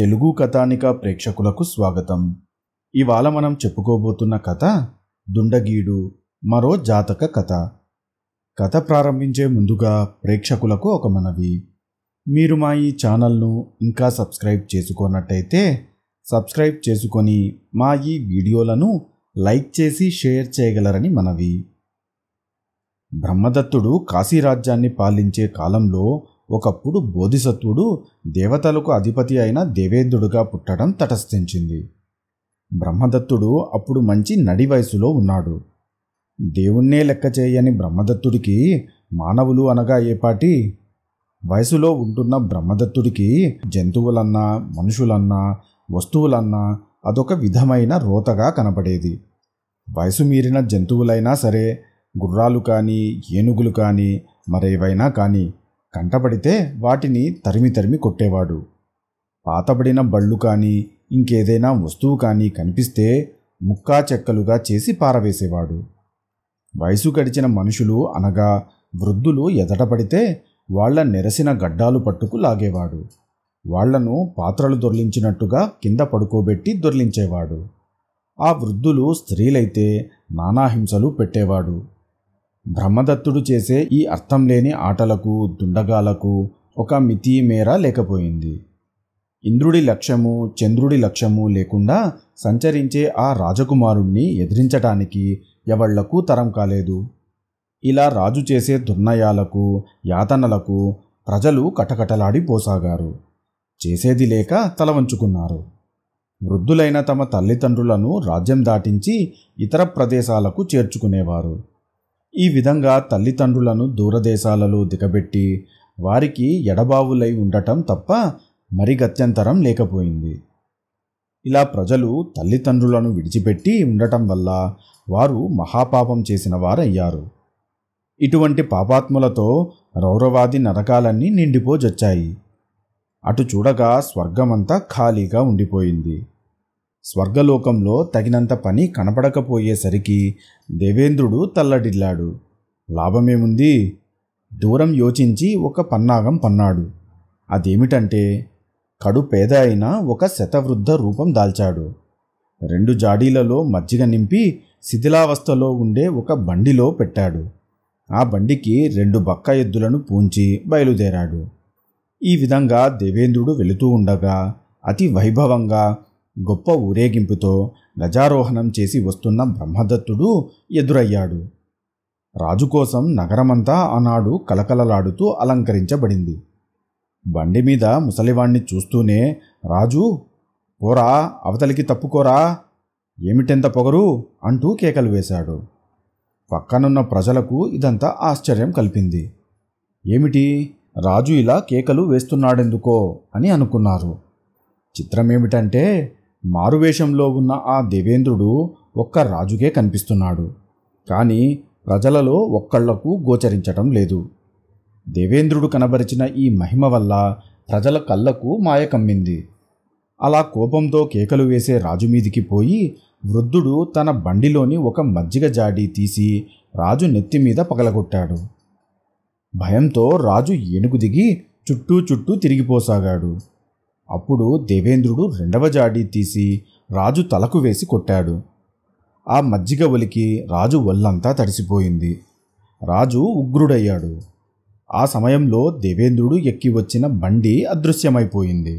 తెలుగు కథానిక ప్రేక్షకులకు స్వాగతం ఇవాళ మనం చెప్పుకోబోతున్న కథ దుండగీడు మరో జాతక కథ కథ ప్రారంభించే ముందుగా ప్రేక్షకులకు ఒక మనవి మీరు మా ఈ ఛానల్ను ఇంకా సబ్స్క్రైబ్ చేసుకున్నట్టయితే సబ్స్క్రైబ్ చేసుకొని మా ఈ వీడియోలను లైక్ చేసి షేర్ చేయగలరని మనవి బ్రహ్మదత్తుడు కాశీరాజ్యాన్ని పాలించే కాలంలో ఒకప్పుడు బోధిసత్వుడు దేవతలకు అధిపతి అయిన దేవేంద్రుడుగా పుట్టడం తటస్థించింది బ్రహ్మదత్తుడు అప్పుడు మంచి నడి వయసులో ఉన్నాడు దేవుణ్ణే లెక్క చేయని బ్రహ్మదత్తుడికి మానవులు అనగా ఏపాటి వయసులో ఉంటున్న బ్రహ్మదత్తుడికి జంతువులన్నా మనుషులన్నా వస్తువులన్నా అదొక విధమైన రోతగా కనపడేది వయసు మీరిన జంతువులైనా సరే గుర్రాలు కానీ ఏనుగులు కానీ మరేవైనా కానీ కంటపడితే వాటిని తరిమి తరిమి కొట్టేవాడు పాతబడిన బళ్ళు కానీ ఇంకేదైనా వస్తువు కానీ కనిపిస్తే ముక్కా చెక్కలుగా చేసి పారవేసేవాడు వయసు గడిచిన మనుషులు అనగా వృద్ధులు ఎదటపడితే వాళ్ల నెరసిన గడ్డాలు పట్టుకు లాగేవాడు వాళ్లను పాత్రలు దొర్లించినట్టుగా కింద పడుకోబెట్టి దొర్లించేవాడు ఆ వృద్ధులు స్త్రీలైతే నానాహింసలు పెట్టేవాడు బ్రహ్మదత్తుడు చేసే ఈ అర్థం లేని ఆటలకు దుండగాలకు ఒక మితి మేర లేకపోయింది ఇంద్రుడి లక్ష్యము చంద్రుడి లక్ష్యము లేకుండా సంచరించే ఆ రాజకుమారుణ్ణి ఎదిరించటానికి ఎవళ్లకు తరం కాలేదు ఇలా రాజు చేసే దుర్నయాలకు యాతనలకు ప్రజలు కటకటలాడిపోసాగారు చేసేది లేక తల వంచుకున్నారు వృద్ధులైన తమ తల్లిదండ్రులను రాజ్యం దాటించి ఇతర ప్రదేశాలకు చేర్చుకునేవారు ఈ విధంగా తల్లిదండ్రులను దూరదేశాలలో దిగబెట్టి వారికి ఎడబావులై ఉండటం తప్ప మరి గత్యంతరం లేకపోయింది ఇలా ప్రజలు తల్లిదండ్రులను విడిచిపెట్టి ఉండటం వల్ల వారు మహాపాపం చేసిన వారయ్యారు ఇటువంటి పాపాత్ములతో రౌరవాది నరకాలన్నీ నిండిపోజొచ్చాయి అటు చూడగా స్వర్గమంతా ఖాళీగా ఉండిపోయింది స్వర్గలోకంలో తగినంత పని కనపడకపోయేసరికి దేవేంద్రుడు తల్లడిల్లాడు లాభమేముంది దూరం యోచించి ఒక పన్నాగం పన్నాడు అదేమిటంటే కడు పేద అయిన ఒక శతవృద్ధ రూపం దాల్చాడు రెండు జాడీలలో మజ్జిగ నింపి శిథిలావస్థలో ఉండే ఒక బండిలో పెట్టాడు ఆ బండికి రెండు బక్క ఎద్దులను పూంచి బయలుదేరాడు ఈ విధంగా దేవేంద్రుడు వెళుతూ ఉండగా అతి వైభవంగా గొప్ప ఊరేగింపుతో గజారోహణం చేసి వస్తున్న బ్రహ్మదత్తుడు ఎదురయ్యాడు రాజు కోసం నగరమంతా ఆనాడు కలకలలాడుతూ అలంకరించబడింది బండి మీద ముసలివాణ్ణి చూస్తూనే రాజు పోరా అవతలికి తప్పుకోరా ఏమిటెంత పొగరు అంటూ కేకలు వేశాడు పక్కనున్న ప్రజలకు ఇదంతా ఆశ్చర్యం కలిపింది ఏమిటి రాజు ఇలా కేకలు వేస్తున్నాడెందుకో అని అనుకున్నారు చిత్రమేమిటంటే మారువేషంలో ఉన్న ఆ దేవేంద్రుడు ఒక్క రాజుకే కనిపిస్తున్నాడు కానీ ప్రజలలో ఒక్కళ్లకు గోచరించటం లేదు దేవేంద్రుడు కనబరిచిన ఈ మహిమ వల్ల ప్రజల కళ్ళకు మాయ కమ్మింది అలా కోపంతో కేకలు వేసే రాజు మీదికి పోయి వృద్ధుడు తన బండిలోని ఒక మజ్జిగ జాడి తీసి రాజు నెత్తి మీద పగలగొట్టాడు భయంతో రాజు ఏనుగు దిగి చుట్టూ చుట్టూ తిరిగిపోసాగాడు అప్పుడు దేవేంద్రుడు రెండవ జాడీ తీసి రాజు తలకు వేసి కొట్టాడు ఆ మజ్జిగ ఒలికి రాజు ఒళ్ళంతా తడిసిపోయింది రాజు ఉగ్రుడయ్యాడు ఆ సమయంలో దేవేంద్రుడు ఎక్కి వచ్చిన బండి అదృశ్యమైపోయింది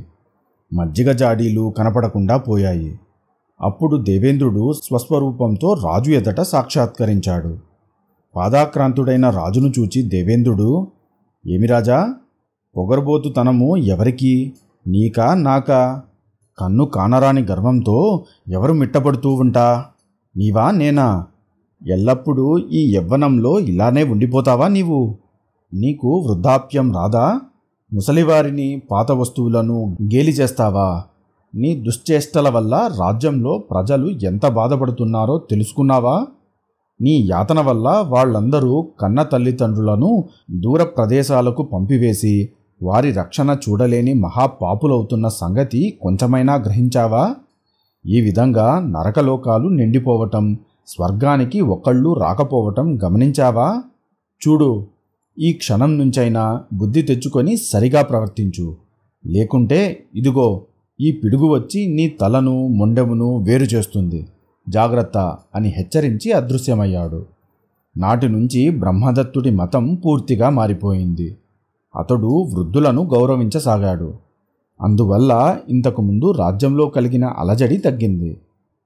మజ్జిగ జాడీలు కనపడకుండా పోయాయి అప్పుడు దేవేంద్రుడు స్వస్వరూపంతో రాజు ఎదట సాక్షాత్కరించాడు పాదాక్రాంతుడైన రాజును చూచి దేవేంద్రుడు ఏమి రాజా పొగరబోతుతనము ఎవరికి నీకా నాకా కన్ను కానరాని గర్వంతో ఎవరు మిట్టపడుతూ ఉంటా నీవా నేనా ఎల్లప్పుడూ ఈ యవ్వనంలో ఇలానే ఉండిపోతావా నీవు నీకు వృద్ధాప్యం రాదా ముసలివారిని పాత వస్తువులను గేలి చేస్తావా నీ దుశ్చేష్టల వల్ల రాజ్యంలో ప్రజలు ఎంత బాధపడుతున్నారో తెలుసుకున్నావా నీ యాతన వల్ల వాళ్ళందరూ కన్న తల్లిదండ్రులను దూర ప్రదేశాలకు పంపివేసి వారి రక్షణ చూడలేని మహాపాపులవుతున్న సంగతి కొంచెమైనా గ్రహించావా ఈ విధంగా నరకలోకాలు నిండిపోవటం స్వర్గానికి ఒకళ్ళు రాకపోవటం గమనించావా చూడు ఈ క్షణం నుంచైనా బుద్ధి తెచ్చుకొని సరిగా ప్రవర్తించు లేకుంటే ఇదిగో ఈ పిడుగు వచ్చి నీ తలను మొండెమును వేరు చేస్తుంది జాగ్రత్త అని హెచ్చరించి అదృశ్యమయ్యాడు నాటి నుంచి బ్రహ్మదత్తుడి మతం పూర్తిగా మారిపోయింది అతడు వృద్ధులను గౌరవించసాగాడు అందువల్ల ఇంతకుముందు రాజ్యంలో కలిగిన అలజడి తగ్గింది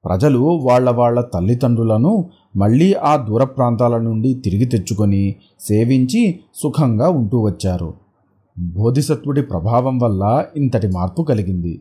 ప్రజలు వాళ్ల వాళ్ల తల్లిదండ్రులను మళ్ళీ ఆ దూర ప్రాంతాల నుండి తిరిగి తెచ్చుకొని సేవించి సుఖంగా ఉంటూ వచ్చారు బోధిసత్వుడి ప్రభావం వల్ల ఇంతటి మార్పు కలిగింది